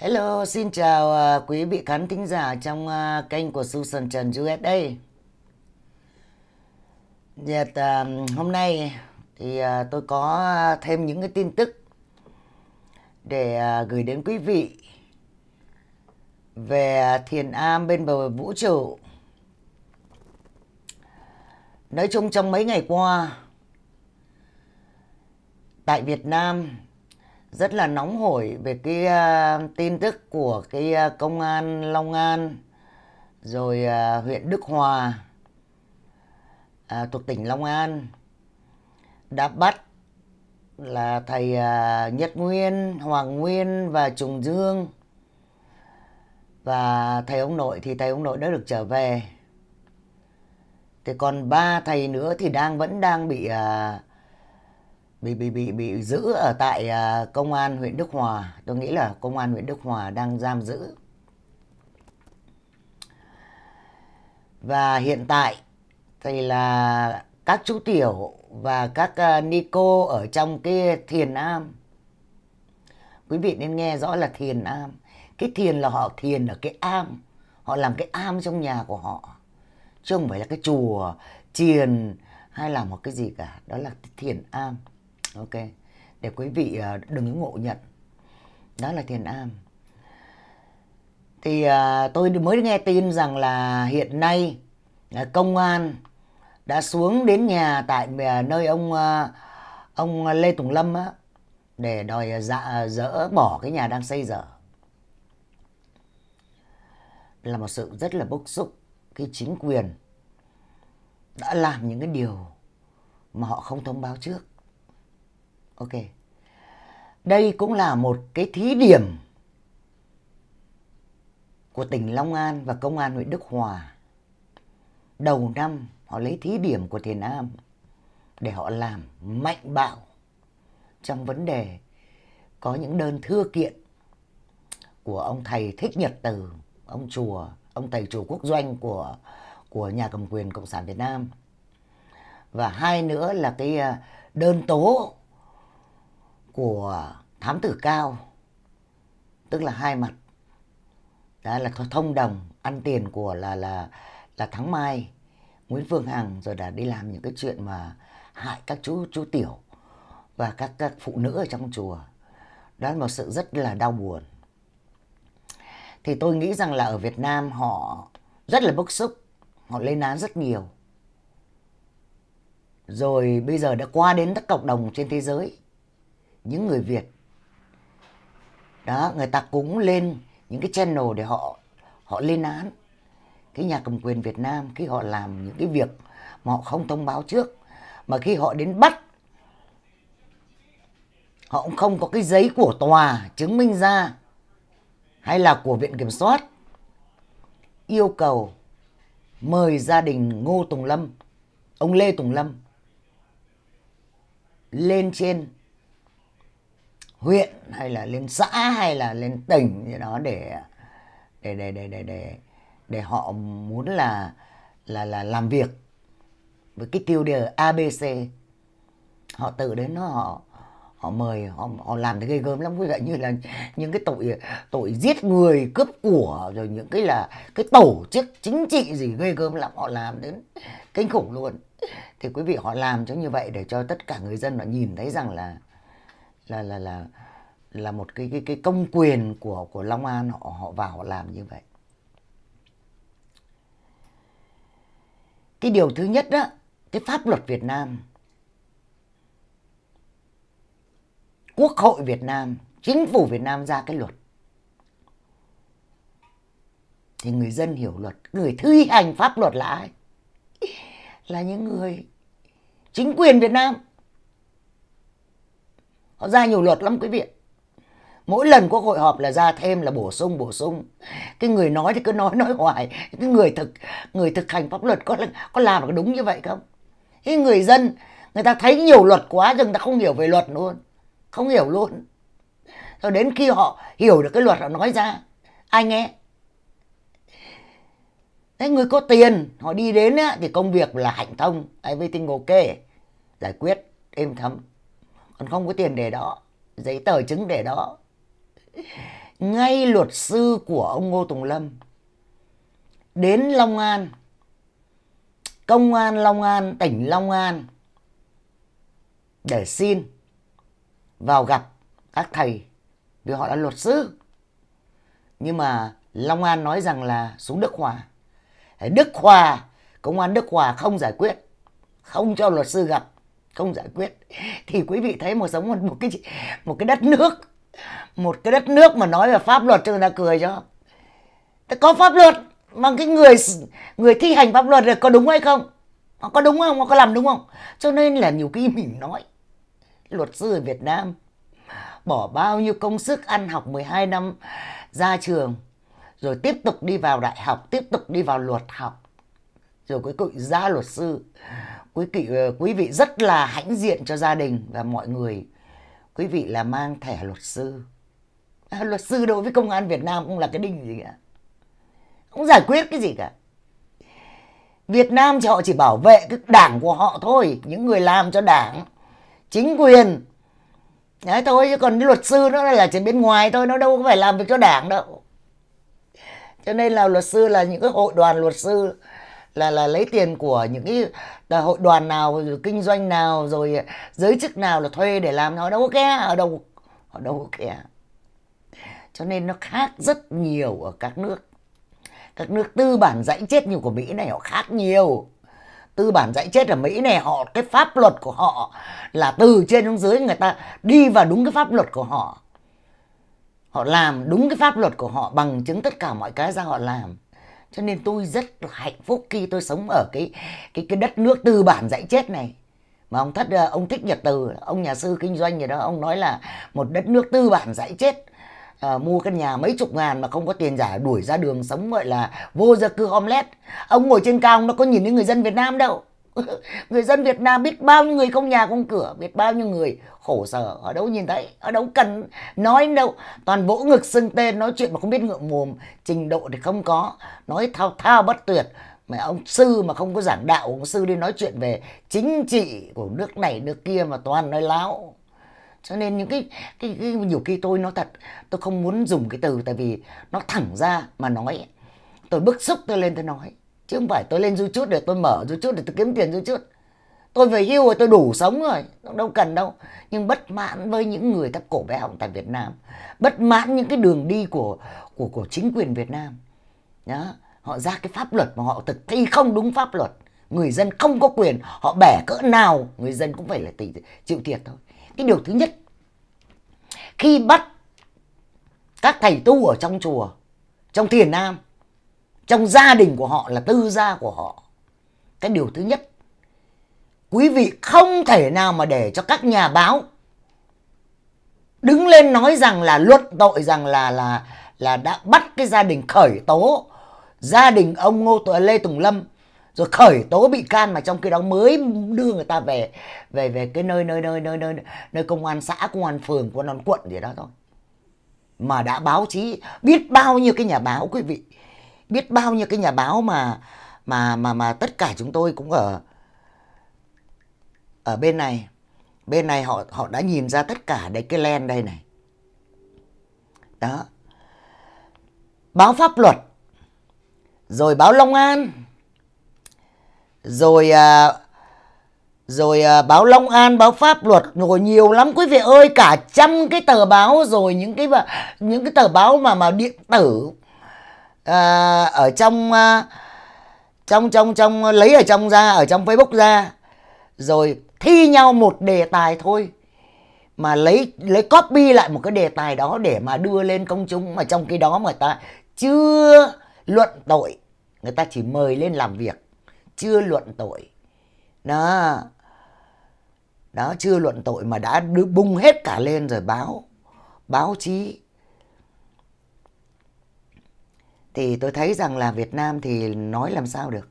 Hello, xin chào à, quý vị khán thính giả trong à, kênh của Susan Trần USA. Yes, uh, hôm nay thì tôi có thêm những cái tin tức để gửi đến quý vị về thiền am bên bờ vũ trụ. Nói chung trong mấy ngày qua tại Việt Nam rất là nóng hổi về cái uh, tin tức của cái uh, công an Long An rồi uh, huyện Đức Hòa uh, thuộc tỉnh Long An đã bắt là thầy uh, Nhất Nguyên, Hoàng Nguyên và Trùng Dương và thầy ông nội thì thầy ông nội đã được trở về thì còn ba thầy nữa thì đang vẫn đang bị uh, bị bị bị bị giữ ở tại à, công an huyện Đức Hòa. Tôi nghĩ là công an huyện Đức Hòa đang giam giữ. Và hiện tại thì là các chú tiểu và các à, Nico ở trong cái thiền am. Quý vị nên nghe rõ là thiền am. Cái thiền là họ thiền ở cái am. Họ làm cái am trong nhà của họ. Chứ không phải là cái chùa, thiền hay là một cái gì cả. Đó là thiền am ok để quý vị à, đừng ngộ nhận đó là thiền am thì à, tôi mới nghe tin rằng là hiện nay à, công an đã xuống đến nhà tại à, nơi ông ông Lê Tùng Lâm á, để đòi dạ dỡ bỏ cái nhà đang xây dở là một sự rất là bức xúc khi chính quyền đã làm những cái điều mà họ không thông báo trước Ok. Đây cũng là một cái thí điểm của tỉnh Long An và công an huyện Đức Hòa. Đầu năm họ lấy thí điểm của Thiền Nam để họ làm mạnh bạo trong vấn đề có những đơn thư kiện của ông thầy Thích Nhật Từ, ông chùa, ông thầy chùa quốc doanh của của nhà cầm quyền Cộng sản Việt Nam. Và hai nữa là cái à, đơn tố của thám tử cao tức là hai mặt đó là thông đồng ăn tiền của là là là thắng mai nguyễn phương hằng rồi đã đi làm những cái chuyện mà hại các chú chú tiểu và các các phụ nữ ở trong chùa đó là một sự rất là đau buồn thì tôi nghĩ rằng là ở việt nam họ rất là bức xúc họ lên án rất nhiều rồi bây giờ đã qua đến các cộng đồng trên thế giới những người Việt đó người ta cũng lên những cái channel để họ họ lên án cái nhà cầm quyền Việt Nam khi họ làm những cái việc mà họ không thông báo trước mà khi họ đến bắt họ cũng không có cái giấy của tòa chứng minh ra hay là của viện kiểm soát yêu cầu mời gia đình Ngô Tùng Lâm ông Lê Tùng Lâm lên trên huyện hay là lên xã hay là lên tỉnh gì đó để để để để để để, để họ muốn là là là làm việc với cái tiêu đề ABC họ tự đến họ họ mời họ họ làm cái ghê gớm lắm với lại như là những cái tội tội giết người cướp của rồi những cái là cái tổ chức chính trị gì ghê gớm lắm họ làm đến kinh khủng luôn thì quý vị họ làm cho như vậy để cho tất cả người dân họ nhìn thấy rằng là là là là là một cái cái cái công quyền của của Long An họ họ vào họ làm như vậy. Cái điều thứ nhất đó, cái pháp luật Việt Nam Quốc hội Việt Nam, chính phủ Việt Nam ra cái luật. Thì người dân hiểu luật, người thi hành pháp luật là ai? Là những người chính quyền Việt Nam họ ra nhiều luật lắm quý vị mỗi lần quốc hội họp là ra thêm là bổ sung bổ sung cái người nói thì cứ nói nói hoài cái người thực người thực hành pháp luật có có làm được đúng như vậy không cái người dân người ta thấy nhiều luật quá rồi người ta không hiểu về luật luôn không hiểu luôn rồi đến khi họ hiểu được cái luật họ nói ra ai nghe thế người có tiền họ đi đến á, thì công việc là hạnh thông ai everything ok giải quyết êm thấm còn không có tiền để đó giấy tờ chứng để đó ngay luật sư của ông ngô tùng lâm đến long an công an long an tỉnh long an để xin vào gặp các thầy vì họ là luật sư nhưng mà long an nói rằng là xuống đức hòa đức hòa công an đức hòa không giải quyết không cho luật sư gặp không giải quyết thì quý vị thấy một sống một, một cái một cái đất nước một cái đất nước mà nói về pháp luật cho người ta cười cho có pháp luật mà cái người người thi hành pháp luật có đúng hay không có đúng không có làm đúng không cho nên là nhiều khi mình nói luật sư ở Việt Nam bỏ bao nhiêu công sức ăn học 12 năm ra trường rồi tiếp tục đi vào đại học tiếp tục đi vào luật học rồi cuối cùng ra luật sư quý vị ờ, quý vị rất là hãnh diện cho gia đình và mọi người quý vị là mang thẻ luật sư à, luật sư đối với công an Việt Nam cũng là cái đinh gì cả không giải quyết cái gì cả Việt Nam cho họ chỉ bảo vệ cái đảng của họ thôi những người làm cho đảng chính quyền đấy thôi chứ còn cái luật sư nó là chỉ bên ngoài thôi nó đâu có phải làm việc cho đảng đâu cho nên là luật sư là những cái hội đoàn luật sư là là lấy tiền của những cái hội đoàn nào kinh doanh nào rồi giới chức nào là thuê để làm họ đâu có kè ở đâu họ đâu có kè cho nên nó khác rất nhiều ở các nước các nước tư bản dãy chết như của mỹ này họ khác nhiều tư bản dãy chết ở Mỹ này họ cái pháp luật của họ là từ trên xuống dưới người ta đi vào đúng cái pháp luật của họ họ làm đúng cái pháp luật của họ bằng chứng tất cả mọi cái ra họ làm cho nên tôi rất là hạnh phúc khi tôi sống ở cái cái cái đất nước tư bản dạy chết này mà ông thất ờ, ông thích nhật từ ông nhà sư kinh doanh gì đó ông nói là một đất nước tư bản dạy chết à, mua căn nhà mấy chục ngàn mà không có tiền giả đuổi ra đường sống gọi là vô gia cư omelet ông ngồi trên cao nó có nhìn thấy người dân việt nam đâu người dân việt nam biết bao nhiêu người không nhà không cửa biết bao nhiêu người khổ sở ở đâu nhìn thấy ở đâu cần nói đâu toàn vỗ ngực xưng tên nói chuyện mà không biết ngượng mồm trình độ thì không có nói thao thao bất tuyệt mà ông sư mà không có giảng đạo ông sư đi nói chuyện về chính trị của nước này nước kia mà toàn nói láo cho nên những cái, cái, cái nhiều khi tôi nói thật tôi không muốn dùng cái từ tại vì nó thẳng ra mà nói tôi bức xúc tôi lên tôi nói chứ không phải tôi lên youtube để tôi mở youtube để tôi kiếm tiền youtube tôi về hưu rồi tôi đủ sống rồi đâu cần đâu nhưng bất mãn với những người thấp cổ bé họng tại Việt Nam bất mãn những cái đường đi của của của chính quyền Việt Nam đó họ ra cái pháp luật mà họ thực thi không đúng pháp luật người dân không có quyền họ bẻ cỡ nào người dân cũng phải là tỷ chịu thiệt thôi cái điều thứ nhất khi bắt các thầy tu ở trong chùa trong thiền nam trong gia đình của họ là tư gia của họ cái điều thứ nhất quý vị không thể nào mà để cho các nhà báo đứng lên nói rằng là luận tội rằng là là là đã bắt cái gia đình khởi tố gia đình ông Ngô Tuệ Lê Tùng Lâm rồi khởi tố bị can mà trong khi đó mới đưa người ta về về về cái nơi nơi nơi nơi nơi nơi công an xã công an phường công an quận gì đó thôi mà đã báo chí biết bao nhiêu cái nhà báo quý vị biết bao nhiêu cái nhà báo mà mà mà mà tất cả chúng tôi cũng ở ở bên này bên này họ họ đã nhìn ra tất cả đấy cái len đây này đó báo pháp luật rồi báo long an rồi à, rồi à, báo Long An, báo pháp luật rồi nhiều lắm quý vị ơi, cả trăm cái tờ báo rồi những cái những cái tờ báo mà mà điện tử à, ở trong à, trong trong trong lấy ở trong ra ở trong Facebook ra rồi thi nhau một đề tài thôi mà lấy lấy copy lại một cái đề tài đó để mà đưa lên công chúng mà trong cái đó người ta chưa luận tội người ta chỉ mời lên làm việc chưa luận tội đó đó chưa luận tội mà đã đưa bung hết cả lên rồi báo báo chí thì tôi thấy rằng là Việt Nam thì nói làm sao được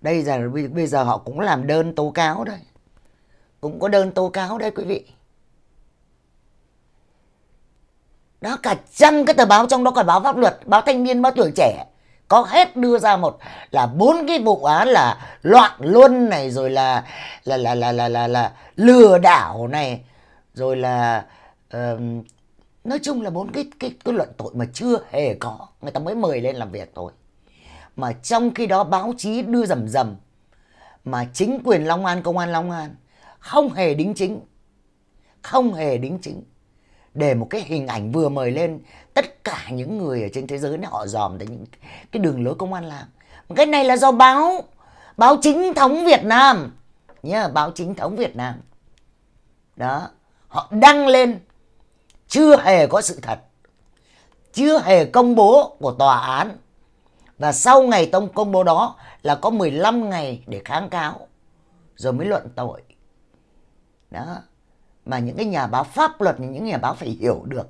đây giờ bây giờ họ cũng làm đơn tố cáo đấy cũng có đơn tố cáo đấy quý vị đó cả trăm cái tờ báo trong đó còn báo pháp luật báo thanh niên báo tuổi trẻ có hết đưa ra một là bốn cái vụ án là loạn luân này rồi là là là là là là, là lừa đảo này rồi là uh, nói chung là bốn cái cái cái luận tội mà chưa hề có người ta mới mời lên làm việc thôi mà trong khi đó báo chí đưa rầm rầm mà chính quyền Long An công an Long An không hề đính chính không hề đính chính để một cái hình ảnh vừa mời lên tất cả những người ở trên thế giới này họ dòm đến những cái đường lối công an làm cái này là do báo báo chính thống Việt Nam nhá báo chính thống Việt Nam đó họ đăng lên chưa hề có sự thật chưa hề công bố của tòa án và sau ngày tông công bố đó là có 15 ngày để kháng cáo rồi mới luận tội đó mà những cái nhà báo pháp luật những nhà báo phải hiểu được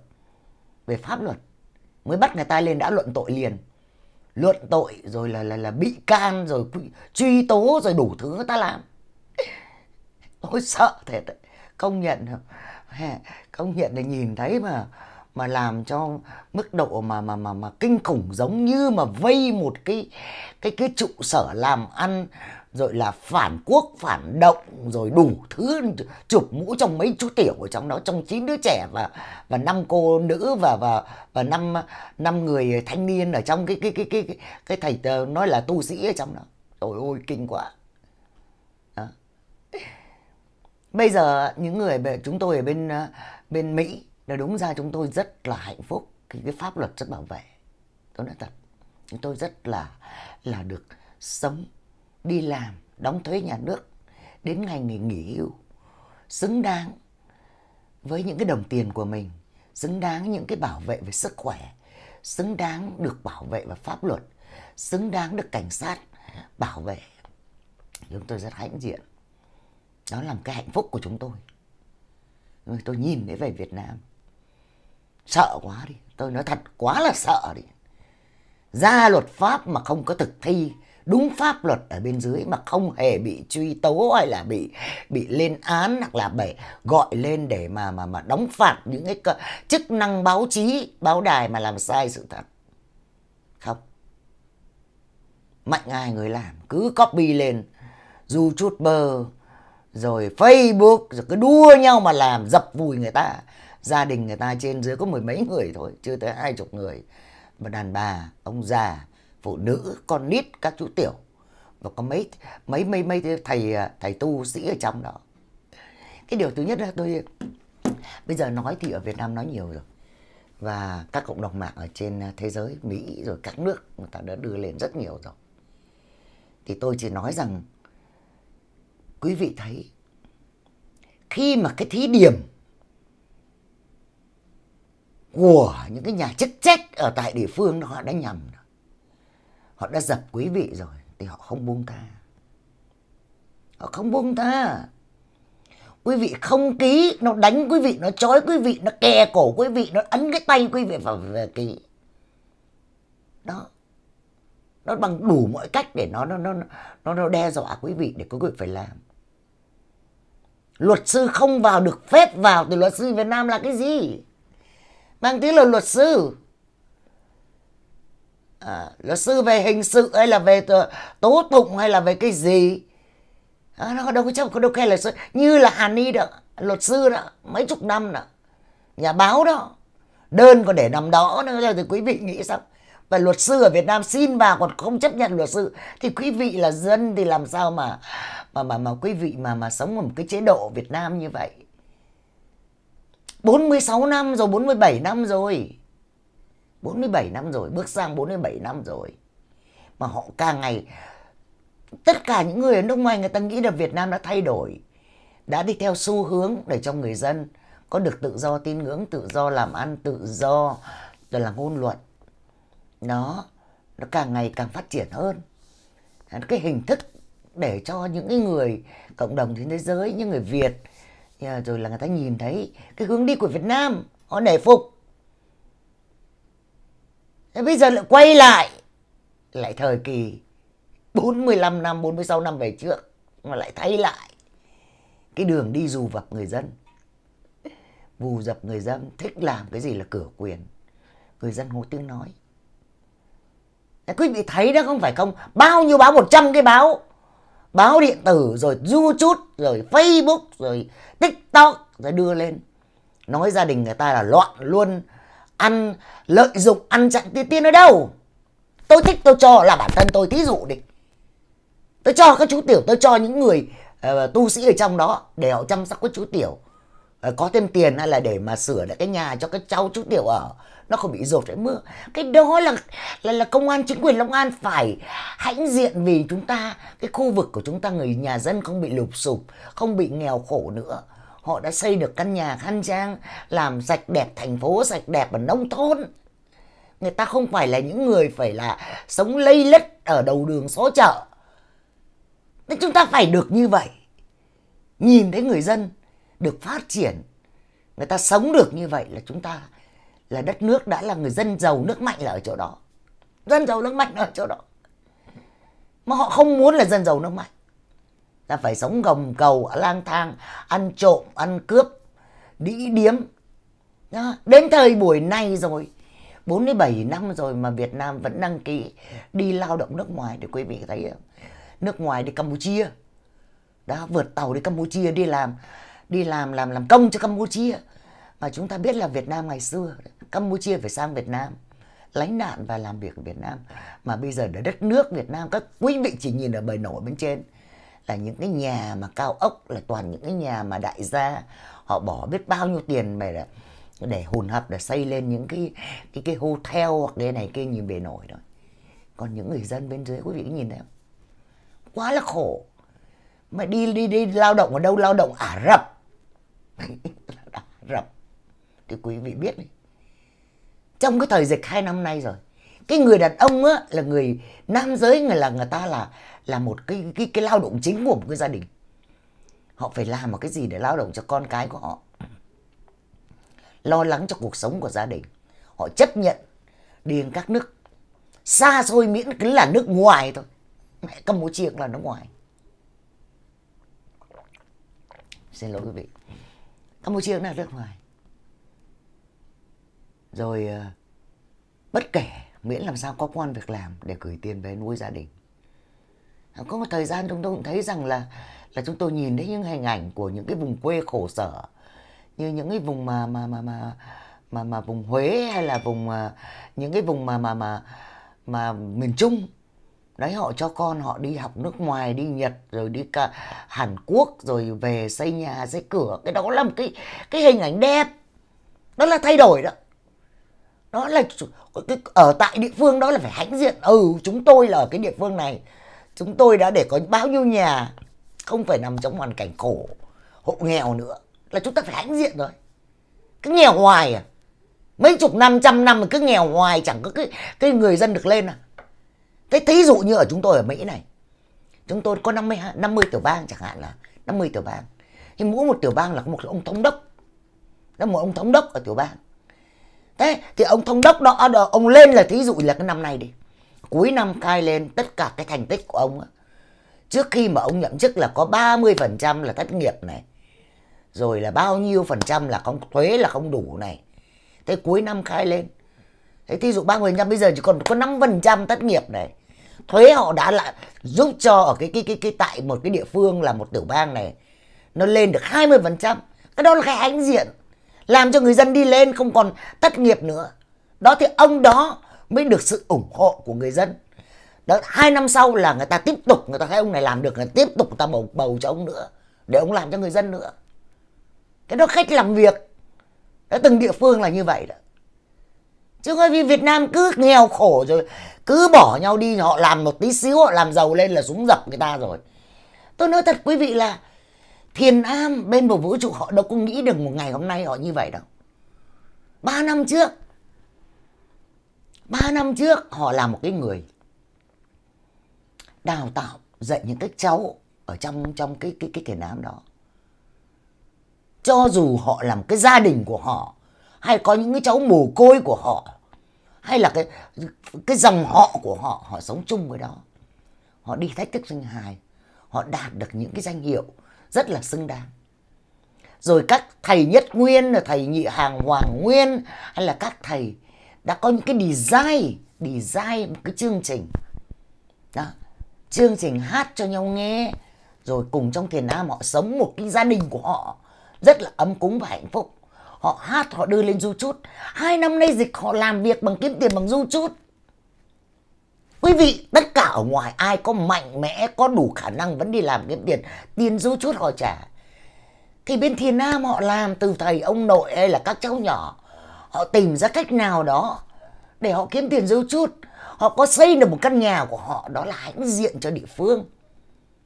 về pháp luật mới bắt người ta lên đã luận tội liền luận tội rồi là là là bị can rồi truy tố rồi đủ thứ người ta làm tôi sợ thiệt đấy. công nhận công nhận là nhìn thấy mà mà làm cho mức độ mà mà mà mà kinh khủng giống như mà vây một cái cái cái trụ sở làm ăn rồi là phản quốc phản động rồi đủ thứ chụp mũ trong mấy chú tiểu ở trong đó trong chín đứa trẻ và và năm cô nữ và và và năm năm người thanh niên ở trong cái cái cái cái cái, thầy nói là tu sĩ ở trong đó trời ơi kinh quá đó. bây giờ những người chúng tôi ở bên bên mỹ là đúng ra chúng tôi rất là hạnh phúc khi cái pháp luật rất bảo vệ tôi nói thật chúng tôi rất là là được sống đi làm đóng thuế nhà nước đến ngày nghỉ nghỉ hưu xứng đáng với những cái đồng tiền của mình xứng đáng những cái bảo vệ về sức khỏe xứng đáng được bảo vệ và pháp luật xứng đáng được cảnh sát bảo vệ chúng tôi rất hãnh diện đó là một cái hạnh phúc của chúng tôi tôi nhìn thấy về việt nam sợ quá đi tôi nói thật quá là sợ đi ra luật pháp mà không có thực thi đúng pháp luật ở bên dưới mà không hề bị truy tố hay là bị bị lên án hoặc là bị gọi lên để mà mà mà đóng phạt những cái chức năng báo chí báo đài mà làm sai sự thật không mạnh ai người làm cứ copy lên du chút bơ rồi facebook rồi cứ đua nhau mà làm dập vùi người ta gia đình người ta trên dưới có mười mấy người thôi chưa tới hai chục người mà đàn bà ông già phụ nữ con nít các chú tiểu và có mấy mấy mấy mấy thầy à, thầy tu sĩ ở trong đó cái điều thứ nhất là tôi bây giờ nói thì ở Việt Nam nói nhiều rồi và các cộng đồng mạng ở trên thế giới Mỹ rồi các nước người ta đã đưa lên rất nhiều rồi thì tôi chỉ nói rằng quý vị thấy khi mà cái thí điểm của những cái nhà chức trách ở tại địa phương đó, họ đã nhầm họ đã dập quý vị rồi thì họ không buông tha họ không buông tha quý vị không ký nó đánh quý vị nó chói quý vị nó kè cổ quý vị nó ấn cái tay quý vị vào về ký đó nó bằng đủ mọi cách để nó nó nó nó, nó đe dọa quý vị để quý vị phải làm luật sư không vào được phép vào từ luật sư Việt Nam là cái gì mang tiếng là luật sư à, luật sư về hình sự hay là về tố tụng hay là về cái gì à, nó đâu có chấp có đâu khen luật sư như là Hàn Ni đó luật sư đó mấy chục năm đó nhà báo đó đơn còn để nằm đó nữa thì quý vị nghĩ sao và luật sư ở Việt Nam xin vào còn không chấp nhận luật sư thì quý vị là dân thì làm sao mà mà mà mà quý vị mà mà sống ở một cái chế độ Việt Nam như vậy 46 năm rồi 47 năm rồi 47 năm rồi, bước sang 47 năm rồi. Mà họ càng ngày tất cả những người ở nước ngoài người ta nghĩ là Việt Nam đã thay đổi, đã đi theo xu hướng để cho người dân có được tự do tin ngưỡng, tự do làm ăn, tự do rồi là ngôn luận. Nó nó càng ngày càng phát triển hơn. Cái hình thức để cho những cái người cộng đồng trên thế giới, những người Việt rồi là người ta nhìn thấy cái hướng đi của Việt Nam, họ nể phục Thế bây giờ lại quay lại lại thời kỳ 45 năm, 46 năm về trước mà lại thay lại cái đường đi dù vập người dân. Vù dập người dân thích làm cái gì là cửa quyền. Người dân hô tiếng nói. Đấy, quý vị thấy đó không phải không? Bao nhiêu báo 100 cái báo. Báo điện tử rồi YouTube rồi Facebook rồi TikTok rồi đưa lên. Nói gia đình người ta là loạn luôn ăn lợi dụng ăn chặn tiền tiên ở đâu tôi thích tôi cho là bản thân tôi thí dụ đi tôi cho các chú tiểu tôi cho những người uh, tu sĩ ở trong đó để họ chăm sóc các chú tiểu uh, có thêm tiền hay là để mà sửa lại cái nhà cho các cháu chú tiểu ở nó không bị dột phải mưa cái đó là là là công an chính quyền long an phải hãnh diện vì chúng ta cái khu vực của chúng ta người nhà dân không bị lụp sụp không bị nghèo khổ nữa họ đã xây được căn nhà khang trang làm sạch đẹp thành phố sạch đẹp ở nông thôn người ta không phải là những người phải là sống lây lất ở đầu đường xó chợ nên chúng ta phải được như vậy nhìn thấy người dân được phát triển người ta sống được như vậy là chúng ta là đất nước đã là người dân giàu nước mạnh là ở chỗ đó dân giàu nước mạnh là ở chỗ đó mà họ không muốn là dân giàu nước mạnh ta phải sống gồng cầu lang thang ăn trộm ăn cướp đĩ điếm đó. đến thời buổi này rồi 47 năm rồi mà Việt Nam vẫn đăng ký đi lao động nước ngoài để quý vị thấy nước ngoài đi Campuchia đó vượt tàu đi Campuchia đi làm đi làm làm làm công cho Campuchia mà chúng ta biết là Việt Nam ngày xưa Campuchia phải sang Việt Nam lánh nạn và làm việc ở Việt Nam mà bây giờ là đất nước Việt Nam các quý vị chỉ nhìn ở bề nổi bên trên là những cái nhà mà cao ốc là toàn những cái nhà mà đại gia họ bỏ biết bao nhiêu tiền mà để, để hùn hợp để xây lên những cái cái cái hotel hoặc cái này kia nhìn bề nổi rồi còn những người dân bên dưới quý vị nhìn thấy không quá là khổ mà đi đi đi lao động ở đâu lao động ả rập ả rập thì quý vị biết đi trong cái thời dịch hai năm nay rồi cái người đàn ông á là người nam giới người là người ta là là một cái cái cái lao động chính của một cái gia đình họ phải làm một cái gì để lao động cho con cái của họ lo lắng cho cuộc sống của gia đình họ chấp nhận đi các nước xa xôi miễn cứ là nước ngoài thôi mẹ campuchia cũng là nước ngoài xin lỗi quý vị campuchia cũng là nước ngoài rồi ờ, bất kể miễn làm sao có quan việc làm để gửi tiền về nuôi gia đình à, có một thời gian chúng tôi cũng thấy rằng là là chúng tôi nhìn thấy những hình ảnh của những cái vùng quê khổ sở như những cái vùng mà mà mà mà mà, mà vùng Huế hay là vùng à, những cái vùng mà mà mà mà miền Trung đấy họ cho con họ đi học nước ngoài đi Nhật rồi đi cả Hàn Quốc rồi về xây nhà xây cửa cái đó là một cái cái hình ảnh đẹp đó là thay đổi đó đó là ở tại địa phương đó là phải hãnh diện ừ chúng tôi là ở cái địa phương này chúng tôi đã để có bao nhiêu nhà không phải nằm trong hoàn cảnh khổ hộ nghèo nữa là chúng ta phải hãnh diện rồi cứ nghèo hoài à mấy chục năm trăm năm mà cứ nghèo hoài chẳng có cái cái người dân được lên à thế thí dụ như ở chúng tôi ở mỹ này chúng tôi có 50, 50 tiểu bang chẳng hạn là 50 tiểu bang thì mỗi một tiểu bang là có một ông thống đốc là một ông thống đốc ở tiểu bang thế thì ông thống đốc đó ông lên là thí dụ là cái năm nay đi cuối năm khai lên tất cả cái thành tích của ông á trước khi mà ông nhậm chức là có 30% là thất nghiệp này rồi là bao nhiêu phần trăm là không thuế là không đủ này thế cuối năm khai lên thế thí dụ ba mươi năm bây giờ chỉ còn có năm phần trăm thất nghiệp này thuế họ đã lại giúp cho ở cái cái cái cái tại một cái địa phương là một tiểu bang này nó lên được 20%. Cái đó là cái hãnh diện làm cho người dân đi lên không còn thất nghiệp nữa đó thì ông đó mới được sự ủng hộ của người dân đó hai năm sau là người ta tiếp tục người ta thấy ông này làm được người ta tiếp tục người ta bầu bầu cho ông nữa để ông làm cho người dân nữa cái đó khách làm việc đã từng địa phương là như vậy đó chứ không vì việt nam cứ nghèo khổ rồi cứ bỏ nhau đi họ làm một tí xíu họ làm giàu lên là súng dập người ta rồi tôi nói thật quý vị là thiền am bên một vũ trụ họ đâu có nghĩ được một ngày hôm nay họ như vậy đâu ba năm trước ba năm trước họ là một cái người đào tạo dạy những cái cháu ở trong trong cái cái cái thiền am đó cho dù họ làm cái gia đình của họ hay có những cái cháu mồ côi của họ hay là cái cái dòng họ của họ họ sống chung với đó họ đi thách thức danh hài họ đạt được những cái danh hiệu rất là xứng đáng rồi các thầy nhất nguyên là thầy nhị hàng hoàng nguyên hay là các thầy đã có những cái design design một cái chương trình đó chương trình hát cho nhau nghe rồi cùng trong thiền nam họ sống một cái gia đình của họ rất là ấm cúng và hạnh phúc họ hát họ đưa lên du chút hai năm nay dịch họ làm việc bằng kiếm tiền bằng du chút Quý vị, tất cả ở ngoài ai có mạnh mẽ, có đủ khả năng vẫn đi làm kiếm tiền, tiền dấu chút họ trả. Thì bên Thiên Nam họ làm từ thầy ông nội hay là các cháu nhỏ, họ tìm ra cách nào đó để họ kiếm tiền dấu chút. Họ có xây được một căn nhà của họ, đó là hãnh diện cho địa phương.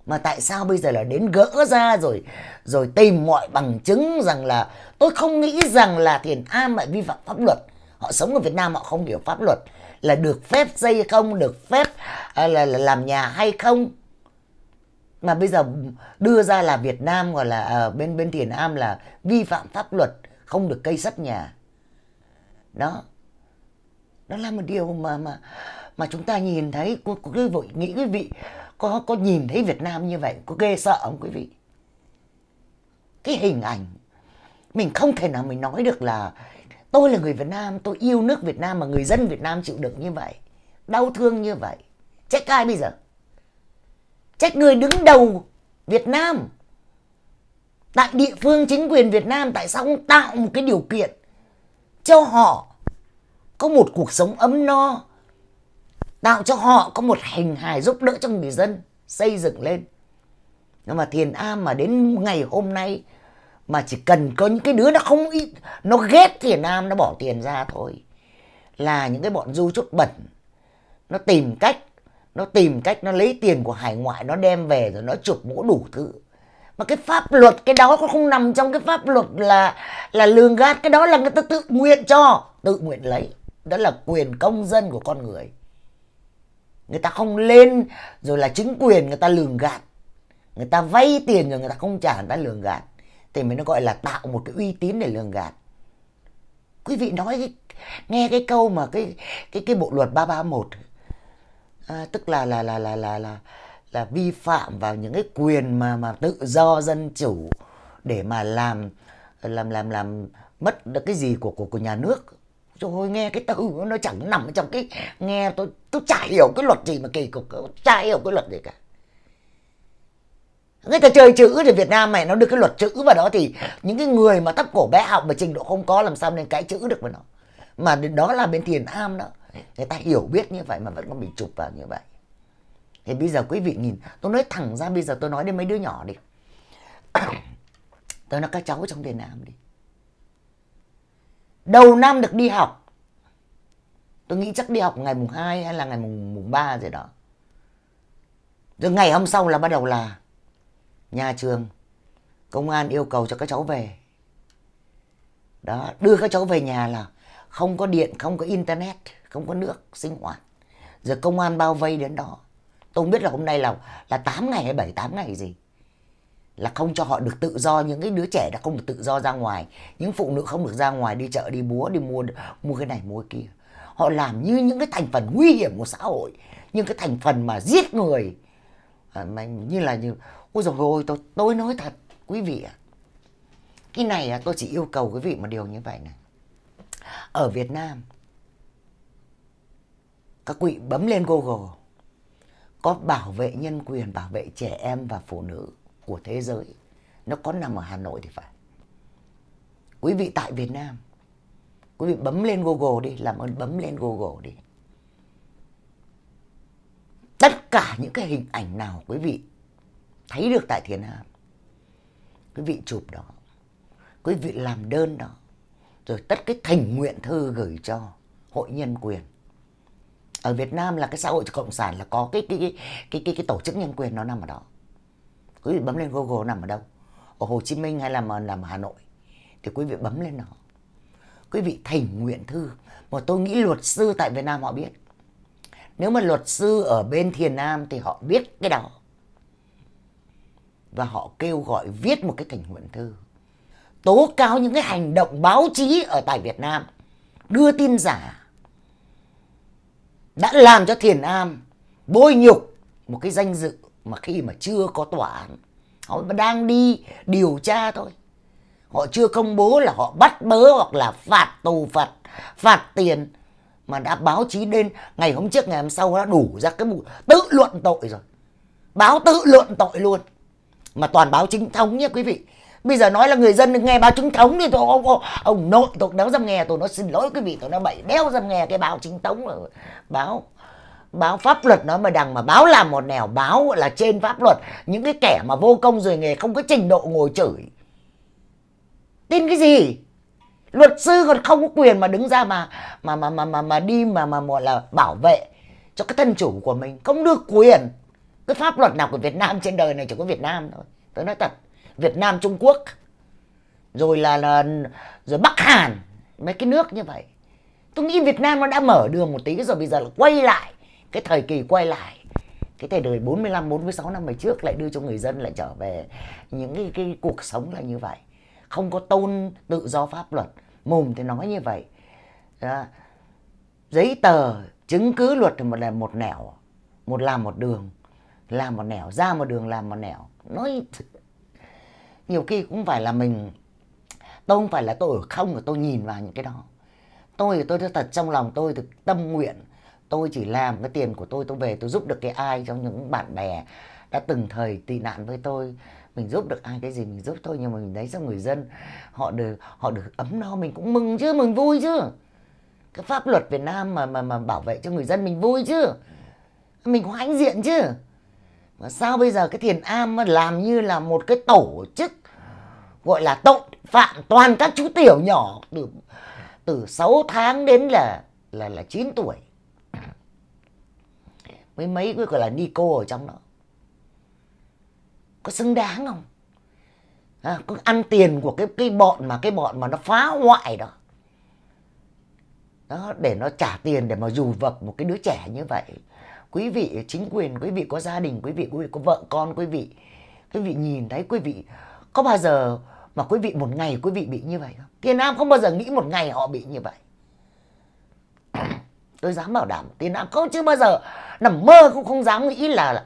Mà tại sao bây giờ là đến gỡ ra rồi rồi tìm mọi bằng chứng rằng là tôi không nghĩ rằng là Thiền Am lại vi phạm pháp luật. Họ sống ở Việt Nam họ không hiểu pháp luật là được phép xây không được phép à, là, là làm nhà hay không mà bây giờ đưa ra là Việt Nam gọi là ở à, bên bên Thiền Am là vi phạm pháp luật không được cây sắt nhà đó đó là một điều mà mà mà chúng ta nhìn thấy có, có cái vội nghĩ quý vị có có nhìn thấy Việt Nam như vậy có ghê sợ không quý vị cái hình ảnh mình không thể nào mình nói được là tôi là người Việt Nam tôi yêu nước Việt Nam mà người dân Việt Nam chịu đựng như vậy đau thương như vậy trách ai bây giờ trách người đứng đầu Việt Nam tại địa phương chính quyền Việt Nam tại sao không tạo một cái điều kiện cho họ có một cuộc sống ấm no tạo cho họ có một hình hài giúp đỡ cho người dân xây dựng lên nhưng mà thiền am mà đến ngày hôm nay mà chỉ cần có những cái đứa nó không ý, nó ghét Thiền Nam nó bỏ tiền ra thôi là những cái bọn du chút bẩn nó tìm cách nó tìm cách nó lấy tiền của hải ngoại nó đem về rồi nó chụp mũ đủ thứ mà cái pháp luật cái đó nó không nằm trong cái pháp luật là là lương gát cái đó là người ta tự nguyện cho tự nguyện lấy đó là quyền công dân của con người người ta không lên rồi là chính quyền người ta lường gạt người ta vay tiền rồi người ta không trả người ta lường gạt thì mới nó gọi là tạo một cái uy tín để lường gạt quý vị nói cái, nghe cái câu mà cái cái cái bộ luật 331 à, tức là là là là là là là vi phạm vào những cái quyền mà mà tự do dân chủ để mà làm làm làm làm mất được cái gì của của của nhà nước rồi nghe cái từ nó chẳng nằm trong cái nghe tôi tôi chả hiểu cái luật gì mà kỳ cục chả hiểu cái luật gì cả người ta chơi chữ thì Việt Nam này nó được cái luật chữ vào đó thì những cái người mà tóc cổ bé học mà trình độ không có làm sao nên cãi chữ được với nó mà đó là bên tiền am đó người ta hiểu biết như vậy mà vẫn có bị chụp vào như vậy thì bây giờ quý vị nhìn tôi nói thẳng ra bây giờ tôi nói đến mấy đứa nhỏ đi tôi nói các cháu trong thiền am đi đầu năm được đi học tôi nghĩ chắc đi học ngày mùng 2 hay là ngày mùng mùng ba gì đó rồi ngày hôm sau là bắt đầu là nhà trường công an yêu cầu cho các cháu về đó đưa các cháu về nhà là không có điện không có internet không có nước sinh hoạt rồi công an bao vây đến đó tôi không biết là hôm nay là là tám ngày hay bảy tám ngày gì là không cho họ được tự do những cái đứa trẻ đã không được tự do ra ngoài những phụ nữ không được ra ngoài đi chợ đi búa đi mua mua cái này mua cái kia họ làm như những cái thành phần nguy hiểm của xã hội những cái thành phần mà giết người à, mà như là như Ôi dồi ôi, tôi, tôi nói thật, quý vị ạ. cái này tôi chỉ yêu cầu quý vị một điều như vậy này. Ở Việt Nam, các quý bấm lên Google, có bảo vệ nhân quyền, bảo vệ trẻ em và phụ nữ của thế giới. Nó có nằm ở Hà Nội thì phải. Quý vị tại Việt Nam, quý vị bấm lên Google đi, làm ơn bấm lên Google đi. Tất cả những cái hình ảnh nào quý vị thấy được tại thiền hàm cái vị chụp đó cái vị làm đơn đó rồi tất cái thành nguyện thư gửi cho hội nhân quyền ở Việt Nam là cái xã hội cộng sản là có cái cái cái cái cái, cái tổ chức nhân quyền nó nằm ở đó quý vị bấm lên Google nằm ở đâu ở Hồ Chí Minh hay là mà nằm ở Hà Nội thì quý vị bấm lên nó quý vị thành nguyện thư mà tôi nghĩ luật sư tại Việt Nam họ biết nếu mà luật sư ở bên Thiền Nam thì họ biết cái đó và họ kêu gọi viết một cái thành nguyện thư tố cáo những cái hành động báo chí ở tại Việt Nam đưa tin giả đã làm cho Thiền Am bôi nhục một cái danh dự mà khi mà chưa có tòa án họ đang đi điều tra thôi họ chưa công bố là họ bắt bớ hoặc là phạt tù phạt phạt tiền mà đã báo chí đến ngày hôm trước ngày hôm sau đã đủ ra cái vụ tự luận tội rồi báo tự luận tội luôn mà toàn báo chính thống nhé quý vị bây giờ nói là người dân nghe báo chính thống thì tôi ông, ông, ông nội tôi đéo dám nghe tôi nói xin lỗi quý vị tôi nó bậy đéo dám nghe cái báo chính thống là báo báo pháp luật nói mà đằng mà báo làm một nẻo báo là trên pháp luật những cái kẻ mà vô công rồi nghề không có trình độ ngồi chửi tin cái gì luật sư còn không có quyền mà đứng ra mà mà mà mà mà, mà đi mà mà gọi là bảo vệ cho cái thân chủ của mình không được quyền cái pháp luật nào của Việt Nam trên đời này chỉ có Việt Nam thôi tôi nói thật Việt Nam Trung Quốc rồi là, là rồi Bắc Hàn mấy cái nước như vậy tôi nghĩ Việt Nam nó đã mở đường một tí rồi bây giờ là quay lại cái thời kỳ quay lại cái thời đời 45 46 năm về trước lại đưa cho người dân lại trở về những cái, cái cuộc sống là như vậy không có tôn tự do pháp luật mồm thì nói như vậy Đó. giấy tờ chứng cứ luật thì một là một nẻo một làm một đường làm một nẻo ra một đường làm một nẻo nói nhiều khi cũng phải là mình tôi không phải là tôi ở không mà tôi nhìn vào những cái đó tôi tôi thật trong lòng tôi thực tâm nguyện tôi chỉ làm cái tiền của tôi tôi về tôi giúp được cái ai trong những bạn bè đã từng thời tị nạn với tôi mình giúp được ai cái gì mình giúp thôi nhưng mà mình đấy cho người dân họ được họ được ấm no mình cũng mừng chứ mình vui chứ cái pháp luật Việt Nam mà mà mà bảo vệ cho người dân mình vui chứ mình có hãnh diện chứ mà sao bây giờ cái thiền am làm như là một cái tổ chức gọi là tội phạm toàn các chú tiểu nhỏ từ từ 6 tháng đến là là là 9 tuổi mấy mấy cái gọi là ni cô ở trong đó có xứng đáng không à, có ăn tiền của cái cái bọn mà cái bọn mà nó phá hoại đó đó để nó trả tiền để mà dù vập một cái đứa trẻ như vậy quý vị chính quyền quý vị có gia đình quý vị quý vị có vợ con quý vị quý vị nhìn thấy quý vị có bao giờ mà quý vị một ngày quý vị bị như vậy không tiền nam không bao giờ nghĩ một ngày họ bị như vậy tôi dám bảo đảm tiền nam không chứ bao giờ nằm mơ cũng không dám nghĩ là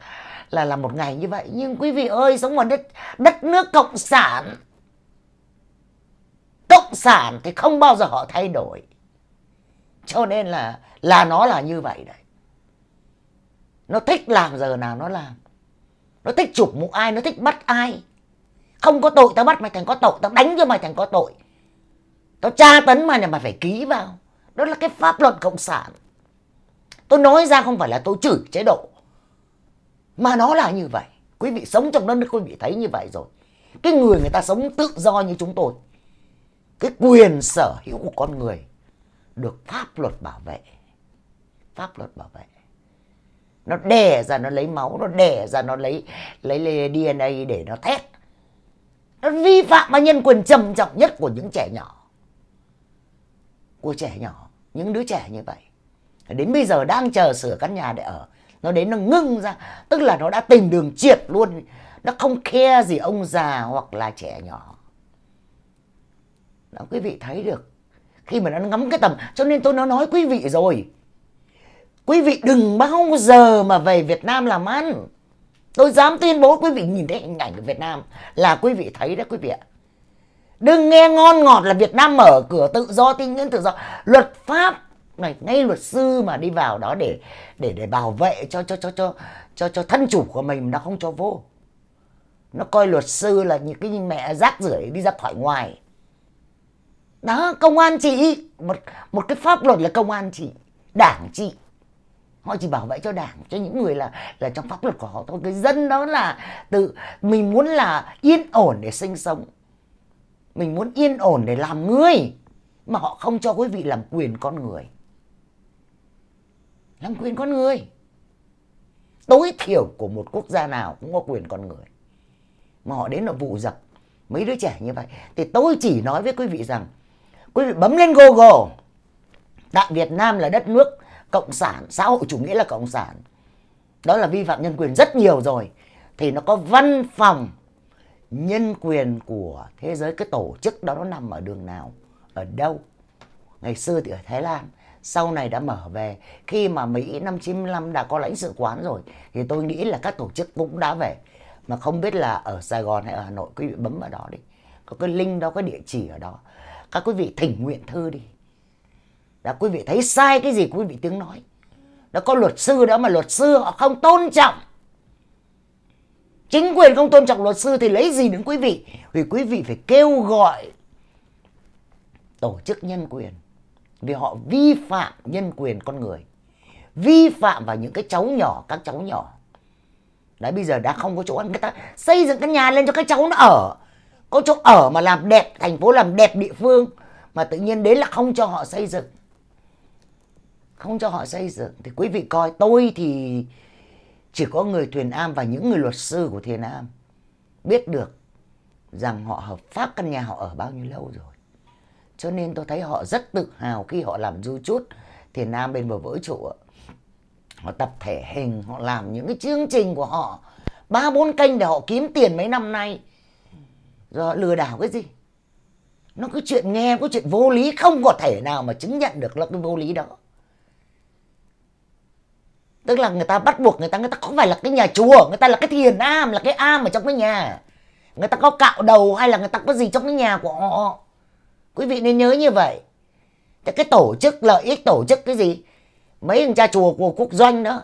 là là, một ngày như vậy nhưng quý vị ơi sống ở đất đất nước cộng sản cộng sản thì không bao giờ họ thay đổi cho nên là là nó là như vậy đấy nó thích làm giờ nào nó làm nó thích chụp mũ ai nó thích bắt ai không có tội tao bắt mày thành có tội tao đánh cho mày thành có tội tao tra tấn mày là mày phải ký vào đó là cái pháp luật cộng sản tôi nói ra không phải là tôi chửi chế độ mà nó là như vậy quý vị sống trong đất nước quý vị thấy như vậy rồi cái người người ta sống tự do như chúng tôi cái quyền sở hữu của con người được pháp luật bảo vệ pháp luật bảo vệ nó đẻ ra nó lấy máu nó đẻ ra nó lấy lấy, lấy DNA để nó test nó vi phạm vào nhân quyền trầm trọng nhất của những trẻ nhỏ của trẻ nhỏ những đứa trẻ như vậy đến bây giờ đang chờ sửa căn nhà để ở nó đến nó ngưng ra tức là nó đã tìm đường triệt luôn nó không khe gì ông già hoặc là trẻ nhỏ đó quý vị thấy được khi mà nó ngắm cái tầm cho nên tôi nó nói quý vị rồi quý vị đừng bao giờ mà về Việt Nam làm ăn tôi dám tuyên bố quý vị nhìn thấy hình ảnh của Việt Nam là quý vị thấy đấy quý vị ạ đừng nghe ngon ngọt là Việt Nam mở cửa tự do tin ngưỡng tự do luật pháp này ngay luật sư mà đi vào đó để để để bảo vệ cho cho cho cho cho cho thân chủ của mình nó không cho vô nó coi luật sư là những cái mẹ rác rưởi đi ra khỏi ngoài đó công an chị một một cái pháp luật là công an chị đảng chị họ chỉ bảo vệ cho đảng cho những người là là trong pháp luật của họ thôi cái dân đó là tự mình muốn là yên ổn để sinh sống mình muốn yên ổn để làm người mà họ không cho quý vị làm quyền con người làm quyền con người tối thiểu của một quốc gia nào cũng có quyền con người mà họ đến là vụ dập mấy đứa trẻ như vậy thì tôi chỉ nói với quý vị rằng quý vị bấm lên google tại việt nam là đất nước cộng sản xã hội chủ nghĩa là cộng sản đó là vi phạm nhân quyền rất nhiều rồi thì nó có văn phòng nhân quyền của thế giới cái tổ chức đó nó nằm ở đường nào ở đâu ngày xưa thì ở thái lan sau này đã mở về khi mà mỹ năm 95 đã có lãnh sự quán rồi thì tôi nghĩ là các tổ chức cũng đã về mà không biết là ở sài gòn hay ở hà nội quý vị bấm vào đó đi có cái link đó cái địa chỉ ở đó các quý vị thỉnh nguyện thư đi là quý vị thấy sai cái gì quý vị tiếng nói đã có luật sư đó mà luật sư họ không tôn trọng chính quyền không tôn trọng luật sư thì lấy gì đến quý vị vì quý vị phải kêu gọi tổ chức nhân quyền vì họ vi phạm nhân quyền con người vi phạm vào những cái cháu nhỏ các cháu nhỏ đấy bây giờ đã không có chỗ ăn người ta xây dựng cái nhà lên cho các cháu nó ở có chỗ ở mà làm đẹp thành phố làm đẹp địa phương mà tự nhiên đến là không cho họ xây dựng không cho họ xây dựng thì quý vị coi tôi thì chỉ có người Thuyền Am và những người luật sư của Thiền Am biết được rằng họ hợp pháp căn nhà họ ở bao nhiêu lâu rồi. Cho nên tôi thấy họ rất tự hào khi họ làm du chút Thiền Am bên bờ vỡ trụ. Họ tập thể hình, họ làm những cái chương trình của họ. Ba bốn kênh để họ kiếm tiền mấy năm nay. Rồi họ lừa đảo cái gì? Nó cứ chuyện nghe, có chuyện vô lý không có thể nào mà chứng nhận được là cái vô lý đó tức là người ta bắt buộc người ta người ta không phải là cái nhà chùa người ta là cái thiền am là cái am ở trong cái nhà người ta có cạo đầu hay là người ta có gì trong cái nhà của họ quý vị nên nhớ như vậy thế cái tổ chức lợi ích tổ chức cái gì mấy thằng cha chùa của quốc doanh đó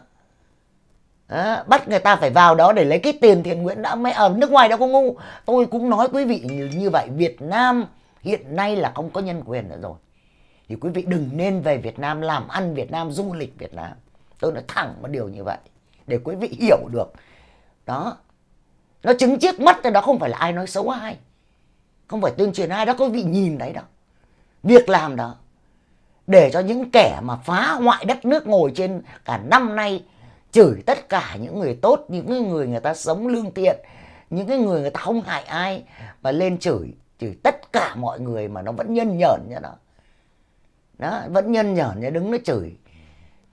À, bắt người ta phải vào đó để lấy cái tiền thiện nguyện đã mấy ở nước ngoài đâu có ngu tôi cũng nói quý vị như, như vậy Việt Nam hiện nay là không có nhân quyền nữa rồi thì quý vị đừng nên về Việt Nam làm ăn Việt Nam du lịch Việt Nam tôi nói thẳng một điều như vậy để quý vị hiểu được đó nó chứng chiếc mất thì đó không phải là ai nói xấu ai không phải tuyên truyền ai đó quý vị nhìn đấy đó việc làm đó để cho những kẻ mà phá hoại đất nước ngồi trên cả năm nay chửi tất cả những người tốt những người người ta sống lương thiện những cái người người ta không hại ai mà lên chửi chửi tất cả mọi người mà nó vẫn nhân nhởn như đó đó vẫn nhân nhởn như đứng nó chửi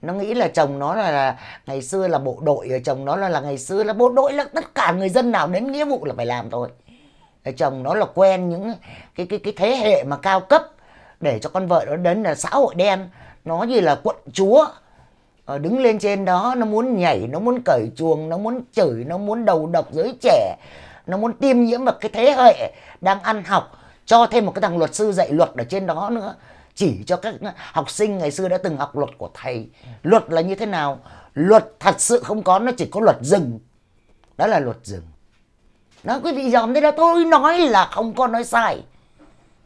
nó nghĩ là chồng nó là, là ngày xưa là bộ đội chồng nó là là ngày xưa là bộ đội là tất cả người dân nào đến nghĩa vụ là phải làm thôi chồng nó là quen những cái cái cái thế hệ mà cao cấp để cho con vợ nó đến là xã hội đen nó như là quận chúa ờ, đứng lên trên đó nó muốn nhảy nó muốn cởi chuồng nó muốn chửi nó muốn đầu độc giới trẻ nó muốn tiêm nhiễm vào cái thế hệ đang ăn học cho thêm một cái thằng luật sư dạy luật ở trên đó nữa chỉ cho các học sinh ngày xưa đã từng học luật của thầy luật là như thế nào luật thật sự không có nó chỉ có luật rừng đó là luật rừng đó quý vị dòm thế đó tôi nói là không có nói sai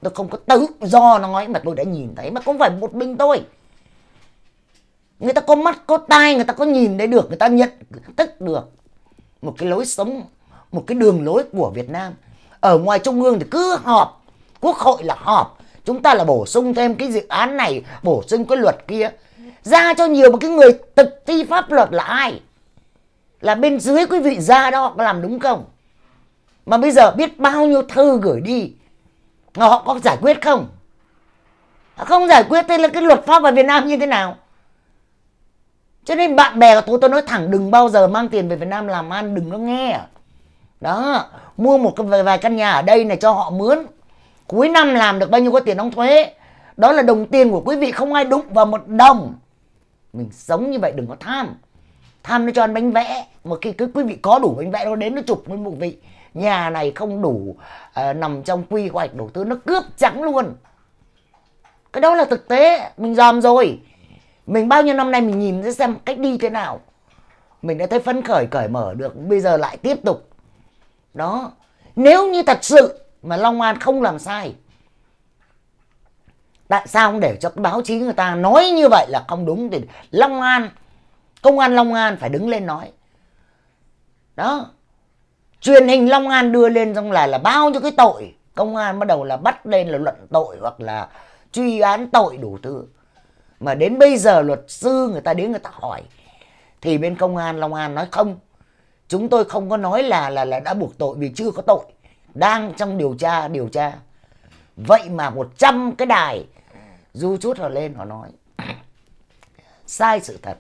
tôi không có tự do nói mà tôi đã nhìn thấy mà không phải một mình tôi người ta có mắt có tai người ta có nhìn thấy được người ta nhận thức được một cái lối sống một cái đường lối của Việt Nam ở ngoài trung ương thì cứ họp quốc hội là họp chúng ta là bổ sung thêm cái dự án này bổ sung cái luật kia ra cho nhiều một cái người thực thi pháp luật là ai là bên dưới quý vị ra đó họ làm đúng không mà bây giờ biết bao nhiêu thư gửi đi mà họ có giải quyết không không giải quyết thế là cái luật pháp ở Việt Nam như thế nào cho nên bạn bè của tôi tôi nói thẳng đừng bao giờ mang tiền về Việt Nam làm ăn đừng có nghe đó mua một cái vài căn nhà ở đây này cho họ mướn cuối năm làm được bao nhiêu có tiền đóng thuế đó là đồng tiền của quý vị không ai đụng vào một đồng mình sống như vậy đừng có tham tham nó cho ăn bánh vẽ mà khi cứ quý vị có đủ bánh vẽ nó đến nó chụp với một vị nhà này không đủ uh, nằm trong quy hoạch đầu tư nó cướp trắng luôn cái đó là thực tế mình dòm rồi mình bao nhiêu năm nay mình nhìn xem cách đi thế nào mình đã thấy phấn khởi cởi mở được bây giờ lại tiếp tục đó nếu như thật sự mà Long An không làm sai tại sao không để cho báo chí người ta nói như vậy là không đúng thì Long An công an Long An phải đứng lên nói đó truyền hình Long An đưa lên xong là là bao nhiêu cái tội công an bắt đầu là bắt lên là luận tội hoặc là truy án tội đủ thứ mà đến bây giờ luật sư người ta đến người ta hỏi thì bên công an Long An nói không chúng tôi không có nói là là là đã buộc tội vì chưa có tội đang trong điều tra điều tra vậy mà 100 cái đài du chút họ lên họ nói sai sự thật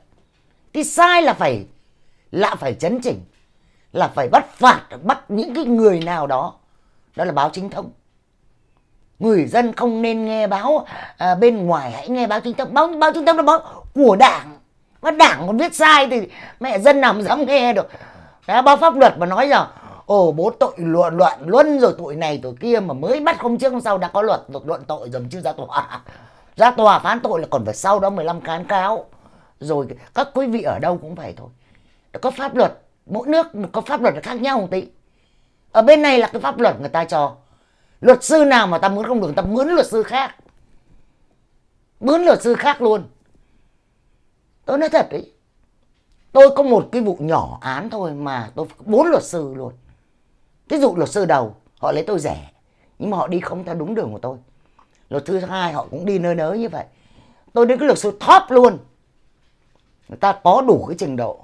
thì sai là phải là phải chấn chỉnh là phải bắt phạt bắt những cái người nào đó đó là báo chính thống người dân không nên nghe báo à, bên ngoài hãy nghe báo chính thống báo báo chính thống là báo của đảng mà đảng còn viết sai thì mẹ dân nào mà dám nghe được đã báo pháp luật mà nói rằng ồ bố tội luận loạn luân rồi tội này tội kia mà mới bắt không trước không sau đã có luật luật luận tội rồi chưa ra tòa ra tòa phán tội là còn phải sau đó 15 kháng cáo rồi các quý vị ở đâu cũng vậy thôi có pháp luật mỗi nước có pháp luật là khác nhau một tí ở bên này là cái pháp luật người ta cho luật sư nào mà ta muốn không được ta mướn luật sư khác mướn luật sư khác luôn tôi nói thật đấy tôi có một cái vụ nhỏ án thôi mà tôi bốn luật sư luôn Thí dụ luật sư đầu họ lấy tôi rẻ nhưng mà họ đi không theo đúng đường của tôi. Luật sư hai họ cũng đi nơi nới như vậy. Tôi đến cái luật sư top luôn. Người ta có đủ cái trình độ.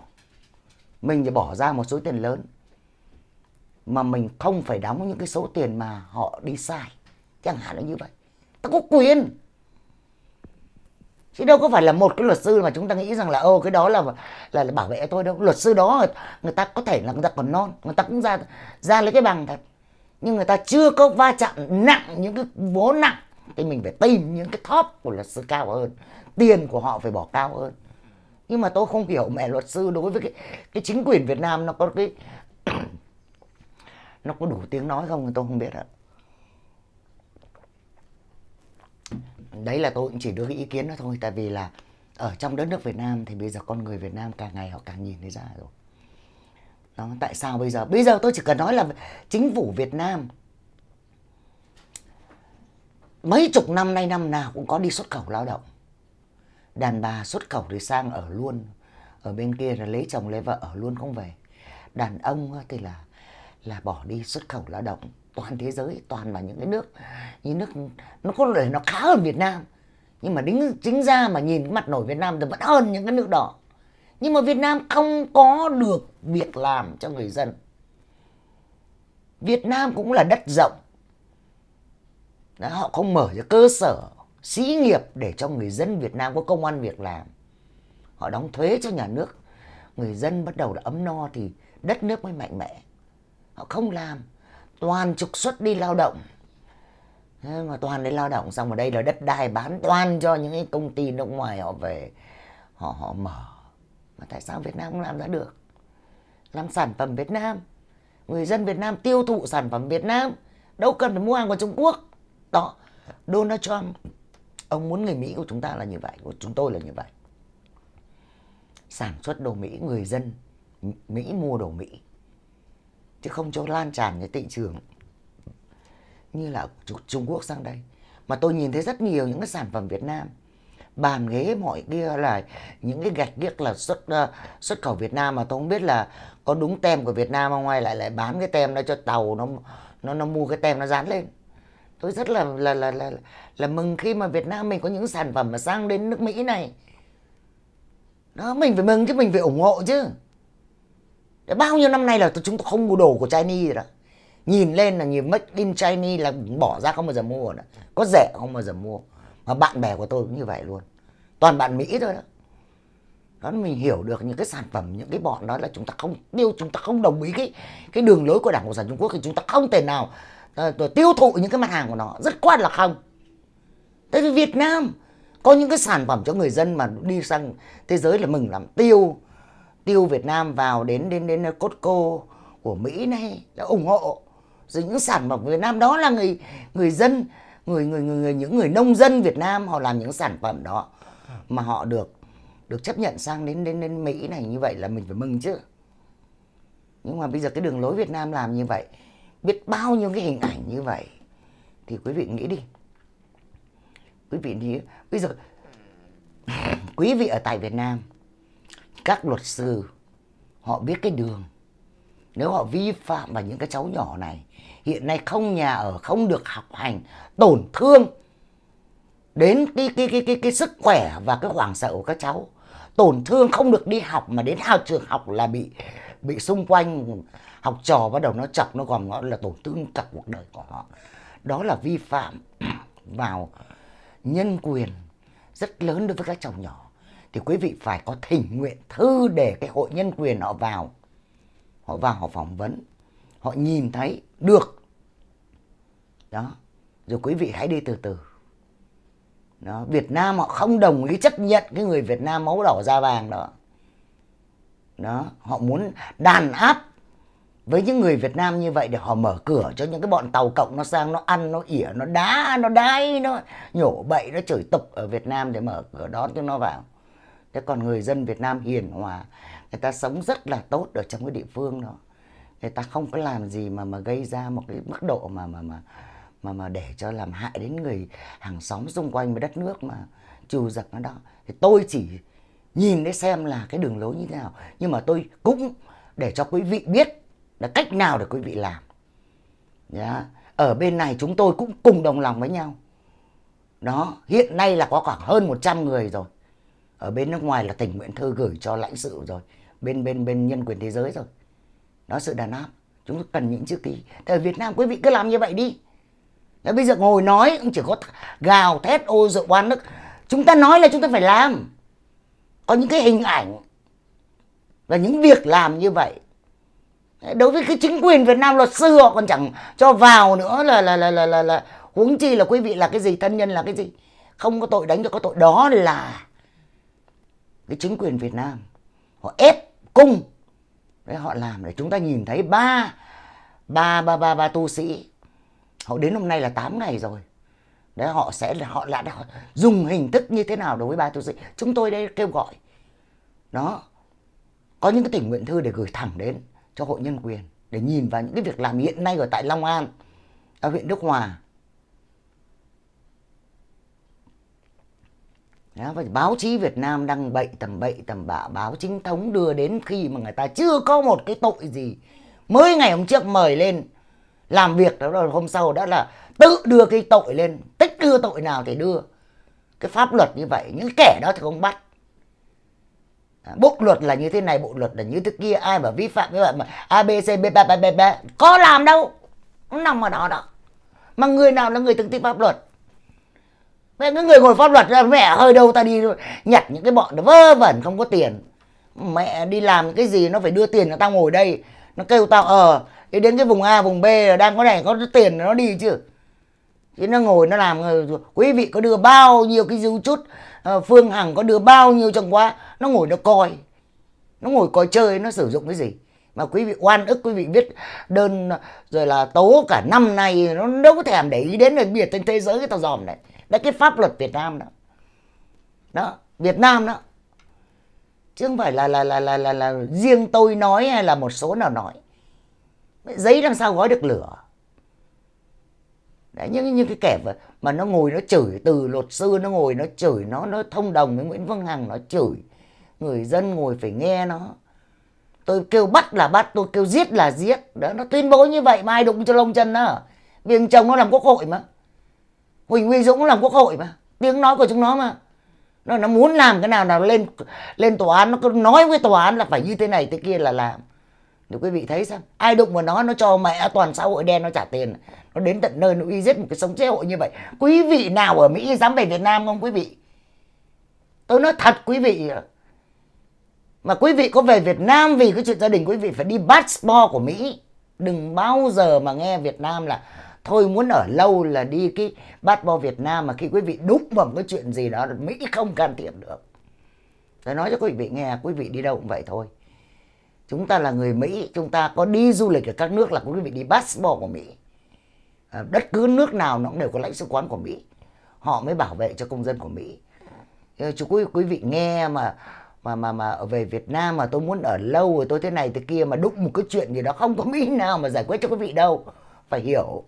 Mình thì bỏ ra một số tiền lớn mà mình không phải đóng những cái số tiền mà họ đi sai. Chẳng hạn là như vậy. Ta có quyền chứ đâu có phải là một cái luật sư mà chúng ta nghĩ rằng là ô cái đó là là, là bảo vệ tôi đâu luật sư đó người ta có thể là người ta còn non người ta cũng ra ra lấy cái bằng thật nhưng người ta chưa có va chạm nặng những cái vố nặng thì mình phải tìm những cái top của luật sư cao hơn tiền của họ phải bỏ cao hơn nhưng mà tôi không hiểu mẹ luật sư đối với cái cái chính quyền Việt Nam nó có cái nó có đủ tiếng nói không thì tôi không biết ạ đấy là tôi cũng chỉ đưa cái ý kiến đó thôi tại vì là ở trong đất nước Việt Nam thì bây giờ con người Việt Nam càng ngày họ càng nhìn thấy ra rồi đó tại sao bây giờ bây giờ tôi chỉ cần nói là chính phủ Việt Nam mấy chục năm nay năm nào cũng có đi xuất khẩu lao động đàn bà xuất khẩu thì sang ở luôn ở bên kia là lấy chồng lấy vợ ở luôn không về đàn ông thì là là bỏ đi xuất khẩu lao động toàn thế giới toàn là những cái nước như nước nó có thể nó khá hơn Việt Nam nhưng mà đính chính ra mà nhìn cái mặt nổi Việt Nam thì vẫn hơn những cái nước đó nhưng mà Việt Nam không có được việc làm cho người dân Việt Nam cũng là đất rộng đó, họ không mở ra cơ sở xí nghiệp để cho người dân Việt Nam có công ăn việc làm họ đóng thuế cho nhà nước người dân bắt đầu là ấm no thì đất nước mới mạnh mẽ họ không làm toàn trục xuất đi lao động Thế mà toàn đi lao động xong ở đây là đất đai bán toàn cho những cái công ty nước ngoài họ về họ họ mở mà tại sao Việt Nam không làm ra được làm sản phẩm Việt Nam người dân Việt Nam tiêu thụ sản phẩm Việt Nam đâu cần phải mua hàng của Trung Quốc đó Donald Trump ông muốn người Mỹ của chúng ta là như vậy của chúng tôi là như vậy sản xuất đồ Mỹ người dân Mỹ mua đồ Mỹ chứ không cho lan tràn cái thị trường như là Trung Quốc sang đây mà tôi nhìn thấy rất nhiều những cái sản phẩm Việt Nam bàn ghế mọi kia là những cái gạch điếc là xuất uh, xuất khẩu Việt Nam mà tôi không biết là có đúng tem của Việt Nam không ngoài lại lại bán cái tem đó cho tàu nó nó nó mua cái tem nó dán lên tôi rất là là là là là mừng khi mà Việt Nam mình có những sản phẩm mà sang đến nước Mỹ này đó mình phải mừng chứ mình phải ủng hộ chứ Đấy bao nhiêu năm nay là chúng tôi không mua đồ của Chinese rồi đó nhìn lên là nhìn make in Chinese là bỏ ra không bao giờ mua nữa có rẻ không bao giờ mua mà bạn bè của tôi cũng như vậy luôn toàn bạn Mỹ thôi đó đó mình hiểu được những cái sản phẩm những cái bọn đó là chúng ta không tiêu chúng ta không đồng ý cái cái đường lối của đảng cộng sản trung quốc thì chúng ta không thể nào ờ, ờ, tiêu thụ những cái mặt hàng của nó rất quan là không tại vì việt nam có những cái sản phẩm cho người dân mà đi sang thế giới là mừng lắm tiêu tiêu Việt Nam vào đến đến đến Costco của Mỹ này đã ủng hộ rồi những sản phẩm Việt Nam đó là người người dân người người người, người những người nông dân Việt Nam họ làm những sản phẩm đó mà họ được được chấp nhận sang đến đến đến Mỹ này như vậy là mình phải mừng chứ nhưng mà bây giờ cái đường lối Việt Nam làm như vậy biết bao nhiêu cái hình ảnh như vậy thì quý vị nghĩ đi quý vị thì bây giờ quý vị ở tại Việt Nam các luật sư họ biết cái đường nếu họ vi phạm vào những cái cháu nhỏ này hiện nay không nhà ở không được học hành tổn thương đến cái cái cái cái, cái sức khỏe và cái hoảng sợ của các cháu tổn thương không được đi học mà đến hào trường học là bị bị xung quanh học trò bắt đầu nó chọc nó còn nó là tổn thương cả cuộc đời của họ đó là vi phạm vào nhân quyền rất lớn đối với các cháu nhỏ thì quý vị phải có thỉnh nguyện thư để cái hội nhân quyền họ vào họ vào họ phỏng vấn họ nhìn thấy được đó rồi quý vị hãy đi từ từ đó Việt Nam họ không đồng ý chấp nhận cái người Việt Nam máu đỏ da vàng đó đó họ muốn đàn áp với những người Việt Nam như vậy để họ mở cửa cho những cái bọn tàu cộng nó sang nó ăn nó ỉa nó đá nó đái nó nhổ bậy nó chửi tục ở Việt Nam để mở cửa đón cho nó vào thế còn người dân Việt Nam hiền hòa người ta sống rất là tốt ở trong cái địa phương đó người ta không có làm gì mà mà gây ra một cái mức độ mà mà mà mà mà để cho làm hại đến người hàng xóm xung quanh với đất nước mà trù giật nó đó thì tôi chỉ nhìn để xem là cái đường lối như thế nào nhưng mà tôi cũng để cho quý vị biết là cách nào để quý vị làm nhá, ở bên này chúng tôi cũng cùng đồng lòng với nhau đó hiện nay là có khoảng hơn 100 người rồi ở bên nước ngoài là tình nguyện thư gửi cho lãnh sự rồi bên bên bên nhân quyền thế giới rồi đó sự đàn áp chúng tôi cần những chữ ký tại Việt Nam quý vị cứ làm như vậy đi Đấy, bây giờ ngồi nói cũng chỉ có gào thét ô dự oan nước chúng ta nói là chúng ta phải làm có những cái hình ảnh và những việc làm như vậy đối với cái chính quyền Việt Nam luật sư họ còn chẳng cho vào nữa là là là là là, là huống chi là quý vị là cái gì thân nhân là cái gì không có tội đánh cho có tội đó là cái chính quyền Việt Nam họ ép cung đấy họ làm để chúng ta nhìn thấy ba ba ba ba ba tu sĩ họ đến hôm nay là 8 ngày rồi đấy họ sẽ họ lại dùng hình thức như thế nào đối với ba tu sĩ chúng tôi đây kêu gọi đó có những cái tình nguyện thư để gửi thẳng đến cho hội nhân quyền để nhìn vào những cái việc làm hiện nay ở tại Long An ở huyện Đức Hòa đó, và báo chí Việt Nam đang bậy tầm bậy tầm bạ báo chính thống đưa đến khi mà người ta chưa có một cái tội gì mới ngày hôm trước mời lên làm việc đó rồi hôm sau đã là tự đưa cái tội lên tích đưa tội nào thì đưa cái pháp luật như vậy những kẻ đó thì không bắt bộ luật là như thế này bộ luật là như thế kia ai mà vi phạm như vậy mà abc b ba b b ba có làm đâu nằm ở đó đó mà người nào là người thực thi pháp luật Vậy những người ngồi pháp luật ra mẹ hơi đâu ta đi nhặt những cái bọn nó vơ vẩn không có tiền. Mẹ đi làm cái gì nó phải đưa tiền cho tao ngồi đây. Nó kêu tao ờ đi đến cái vùng A vùng B là đang có này có tiền nó đi chứ. Chứ nó ngồi nó làm ờ, quý vị có đưa bao nhiêu cái dư chút ờ, Phương Hằng có đưa bao nhiêu trong quá Nó ngồi nó coi Nó ngồi coi chơi nó sử dụng cái gì Mà quý vị oan ức quý vị biết đơn Rồi là tố cả năm nay Nó đâu có thèm để ý đến là biệt trên thế giới cái tao dòm này đấy cái pháp luật Việt Nam đó đó Việt Nam đó chứ không phải là là là là là, là riêng tôi nói hay là một số nào nói giấy làm sao gói được lửa đấy những những cái kẻ mà, mà nó ngồi nó chửi từ luật sư nó ngồi nó chửi nó nó thông đồng với Nguyễn Văn Hằng nó chửi người dân ngồi phải nghe nó tôi kêu bắt là bắt tôi kêu giết là giết đó nó tuyên bố như vậy mai đụng cho lông chân đó viên chồng nó làm quốc hội mà Huỳnh Uy Dũng làm quốc hội mà tiếng nói của chúng nó mà nó nó muốn làm cái nào nào lên lên tòa án nó cứ nói với tòa án là phải như thế này thế kia là làm để quý vị thấy xem ai đụng vào nó nó cho mẹ toàn xã hội đen nó trả tiền nó đến tận nơi nó uy giết một cái sống xã hội như vậy quý vị nào ở mỹ dám về việt nam không quý vị tôi nói thật quý vị mà quý vị có về việt nam vì cái chuyện gia đình quý vị phải đi passport của mỹ đừng bao giờ mà nghe việt nam là thôi muốn ở lâu là đi cái bát bo Việt Nam mà khi quý vị đúc vào một cái chuyện gì đó Mỹ không can thiệp được tôi nói cho quý vị nghe quý vị đi đâu cũng vậy thôi chúng ta là người Mỹ chúng ta có đi du lịch ở các nước là quý vị đi basketball của Mỹ đất à, cứ nước nào nó cũng đều có lãnh sự quán của Mỹ họ mới bảo vệ cho công dân của Mỹ ờ, chú quý quý vị nghe mà mà mà mà về Việt Nam mà tôi muốn ở lâu rồi tôi thế này thế kia mà đụng một cái chuyện gì đó không có Mỹ nào mà giải quyết cho quý vị đâu phải hiểu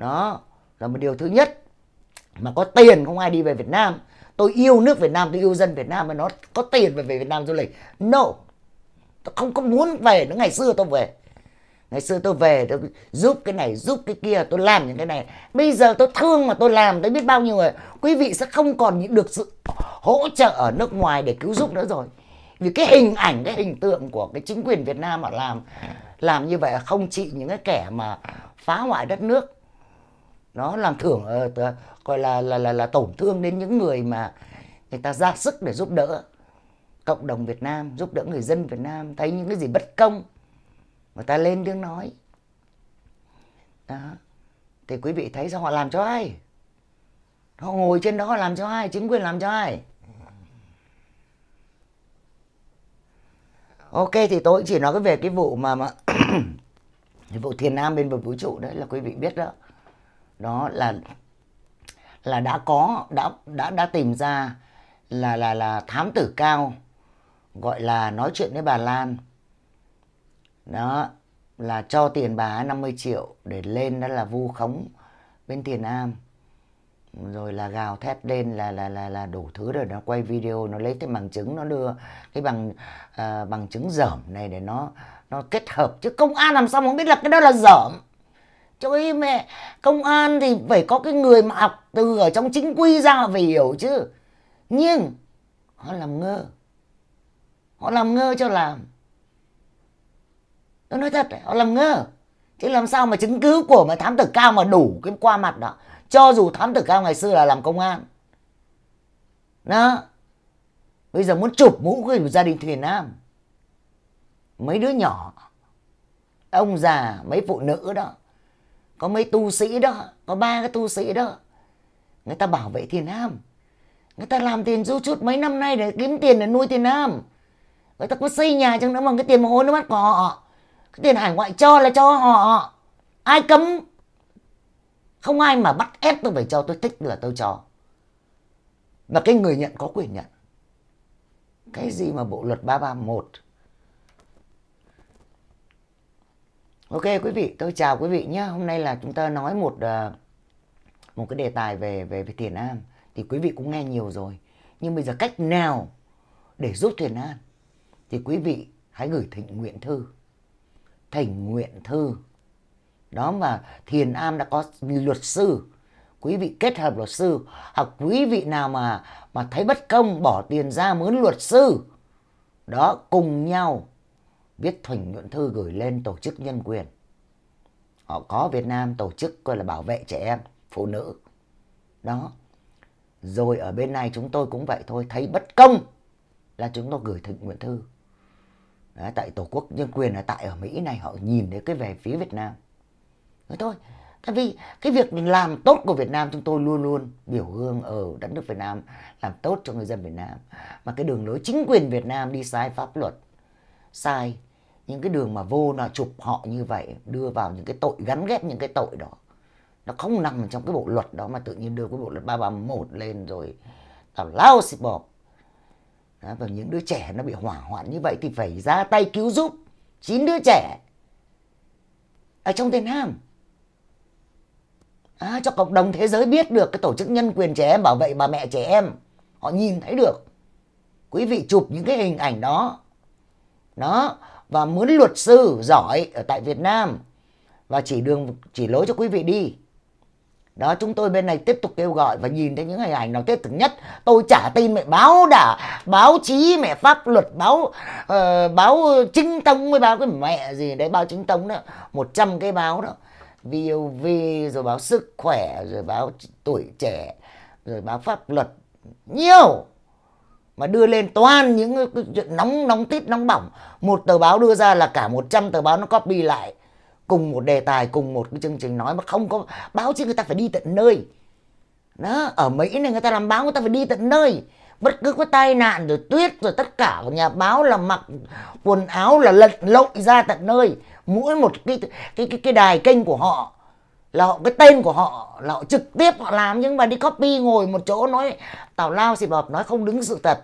đó là một điều thứ nhất mà có tiền không ai đi về Việt Nam tôi yêu nước Việt Nam tôi yêu dân Việt Nam mà nó có tiền mà về Việt Nam du lịch no tôi không có muốn về nữa ngày xưa tôi về ngày xưa tôi về tôi giúp cái này giúp cái kia tôi làm những cái này bây giờ tôi thương mà tôi làm tôi biết bao nhiêu người quý vị sẽ không còn những được sự hỗ trợ ở nước ngoài để cứu giúp nữa rồi vì cái hình ảnh cái hình tượng của cái chính quyền Việt Nam mà làm làm như vậy không trị những cái kẻ mà phá hoại đất nước nó làm thưởng ờ, gọi là là là là tổn thương đến những người mà người ta ra sức để giúp đỡ cộng đồng Việt Nam giúp đỡ người dân Việt Nam thấy những cái gì bất công người ta lên tiếng nói đó thì quý vị thấy sao họ làm cho ai họ ngồi trên đó họ làm cho ai chính quyền làm cho ai ok thì tôi chỉ nói về cái vụ mà, mà vụ thiền nam bên vực vũ trụ đấy là quý vị biết đó đó là là đã có đã đã đã tìm ra là là là thám tử cao gọi là nói chuyện với bà Lan đó là cho tiền bà 50 triệu để lên đó là vu khống bên Tiền Am rồi là gào thét lên là là là là đủ thứ rồi nó quay video nó lấy cái bằng chứng nó đưa cái bằng à, bằng chứng dởm này để nó nó kết hợp chứ công an làm sao mà biết là cái đó là dởm Trời mẹ, công an thì phải có cái người mà học từ ở trong chính quy ra phải hiểu chứ. Nhưng họ làm ngơ. Họ làm ngơ cho làm. Tôi nói thật, họ làm ngơ. Chứ làm sao mà chứng cứ của mà thám tử cao mà đủ cái qua mặt đó. Cho dù thám tử cao ngày xưa là làm công an. Đó. Bây giờ muốn chụp mũ của gia đình Thuyền Nam. Mấy đứa nhỏ, ông già, mấy phụ nữ đó có mấy tu sĩ đó có ba cái tu sĩ đó người ta bảo vệ thiền am người ta làm tiền du chút mấy năm nay để kiếm tiền để nuôi thiền am người ta có xây nhà chẳng nữa bằng cái tiền mồ hôi nó mắt của họ cái tiền hải ngoại cho là cho họ ai cấm không ai mà bắt ép tôi phải cho tôi thích là tôi cho mà cái người nhận có quyền nhận cái gì mà bộ luật 331 Ok quý vị, tôi chào quý vị nhé. Hôm nay là chúng ta nói một ờ, một cái đề tài về về về Thiền An thì quý vị cũng nghe nhiều rồi. Nhưng bây giờ cách nào để giúp Thiền An thì quý vị hãy gửi thỉnh nguyện thư. Thỉnh nguyện thư. Đó mà Thiền An đã có luật sư. Quý vị kết hợp luật sư hoặc quý vị nào mà mà thấy bất công bỏ tiền ra mướn luật sư. Đó cùng nhau viết thuần nhuận thư gửi lên tổ chức nhân quyền. Họ có Việt Nam tổ chức gọi là bảo vệ trẻ em, phụ nữ. Đó. Rồi ở bên này chúng tôi cũng vậy thôi, thấy bất công là chúng tôi gửi thịnh nguyện thư. Đấy, tại Tổ quốc nhân quyền là tại ở Mỹ này họ nhìn thấy cái về phía Việt Nam. Thế thôi, tại vì cái việc làm tốt của Việt Nam chúng tôi luôn luôn biểu hương ở ờ, đất nước Việt Nam, làm tốt cho người dân Việt Nam. Mà cái đường lối chính quyền Việt Nam đi sai pháp luật, sai những cái đường mà vô là chụp họ như vậy đưa vào những cái tội gắn ghép những cái tội đó nó không nằm trong cái bộ luật đó mà tự nhiên đưa cái bộ luật 331 lên rồi tào lao xịt bọt và những đứa trẻ nó bị hỏa hoạn như vậy thì phải ra tay cứu giúp chín đứa trẻ ở trong Việt Nam à, cho cộng đồng thế giới biết được cái tổ chức nhân quyền trẻ em bảo vệ bà mẹ trẻ em họ nhìn thấy được quý vị chụp những cái hình ảnh đó đó và muốn luật sư giỏi ở tại Việt Nam và chỉ đường chỉ lối cho quý vị đi đó chúng tôi bên này tiếp tục kêu gọi và nhìn thấy những hình ảnh nào thiết thực nhất tôi trả tin mẹ báo đã báo chí mẹ pháp luật báo uh, báo chính thống với báo cái mẹ gì đấy báo chính thống đó 100 cái báo đó VOV rồi báo sức khỏe rồi báo tuổi trẻ rồi báo pháp luật nhiều mà đưa lên toàn những cái chuyện nóng nóng tít nóng bỏng một tờ báo đưa ra là cả 100 tờ báo nó copy lại cùng một đề tài cùng một cái chương trình nói mà không có báo chứ người ta phải đi tận nơi đó ở mỹ này người ta làm báo người ta phải đi tận nơi bất cứ có tai nạn rồi tuyết rồi tất cả của nhà báo là mặc quần áo là lật lội ra tận nơi mỗi một cái cái cái, cái đài kênh của họ là họ cái tên của họ là họ trực tiếp họ làm nhưng mà đi copy ngồi một chỗ nói tào lao xịt bọt nói không đứng sự thật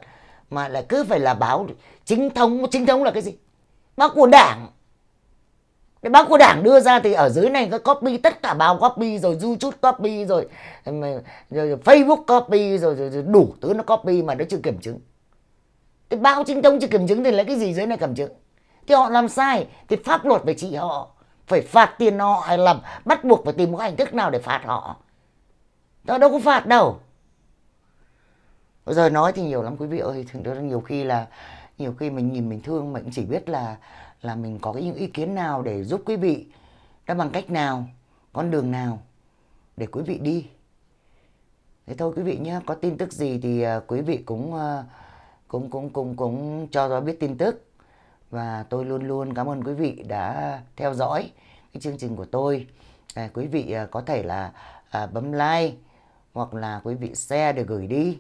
mà lại cứ phải là báo chính thống chính thống là cái gì báo của đảng cái báo của đảng đưa ra thì ở dưới này có copy tất cả báo copy rồi youtube copy rồi, rồi, rồi facebook copy rồi, rồi, rồi đủ thứ nó copy mà nó chưa kiểm chứng cái báo chính thống chưa kiểm chứng thì lấy cái gì dưới này kiểm chứng thì họ làm sai thì pháp luật phải trị họ phải phạt tiền họ hay là bắt buộc phải tìm một hình thức nào để phạt họ nó đâu có phạt đâu bây giờ nói thì nhiều lắm quý vị ơi thường đó nhiều khi là nhiều khi mình nhìn mình thương mình chỉ biết là là mình có những ý kiến nào để giúp quý vị đó bằng cách nào con đường nào để quý vị đi thế thôi quý vị nhé có tin tức gì thì à, quý vị cũng à, cũng cũng cũng cũng cho tôi biết tin tức và tôi luôn luôn cảm ơn quý vị đã theo dõi cái chương trình của tôi à, quý vị à, có thể là à, bấm like hoặc là quý vị share để gửi đi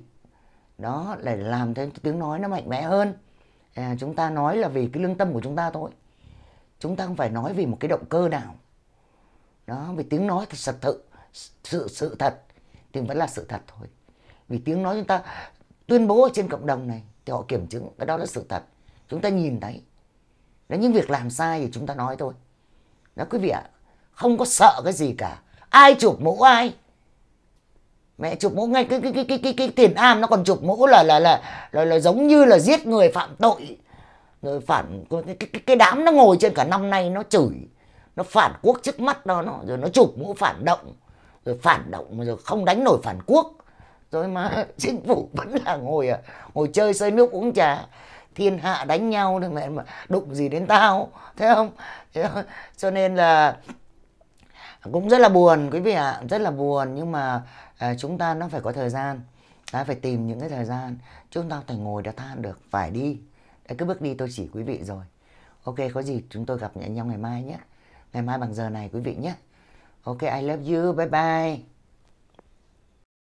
đó để làm thêm tiếng nói nó mạnh mẽ hơn à, chúng ta nói là vì cái lương tâm của chúng ta thôi chúng ta không phải nói vì một cái động cơ nào đó vì tiếng nói thì thật sự sự sự thật thì vẫn là sự thật thôi vì tiếng nói chúng ta tuyên bố ở trên cộng đồng này thì họ kiểm chứng cái đó là sự thật chúng ta nhìn thấy Đấy, những việc làm sai thì chúng ta nói thôi. Đó quý vị ạ, không có sợ cái gì cả. Ai chụp mũ ai? Mẹ chụp mũ ngay cái cái cái cái cái, cái tiền am nó còn chụp mũ là là là là, là giống như là giết người phạm tội. Rồi phản cái, cái cái đám nó ngồi trên cả năm nay nó chửi, nó phản quốc trước mắt đó nó rồi nó chụp mũ phản động, rồi phản động rồi không đánh nổi phản quốc. Rồi mà chính phủ vẫn là ngồi à, ngồi chơi xây nước uống trà thiên hạ đánh nhau đừng mẹ mà đụng gì đến tao thế không cho nên là cũng rất là buồn quý vị ạ rất là buồn nhưng mà à, chúng ta nó phải có thời gian ta phải tìm những cái thời gian chúng ta phải ngồi đã than được phải đi Đấy, cái bước đi tôi chỉ quý vị rồi ok có gì chúng tôi gặp nhau ngày mai nhé ngày mai bằng giờ này quý vị nhé ok i love you bye bye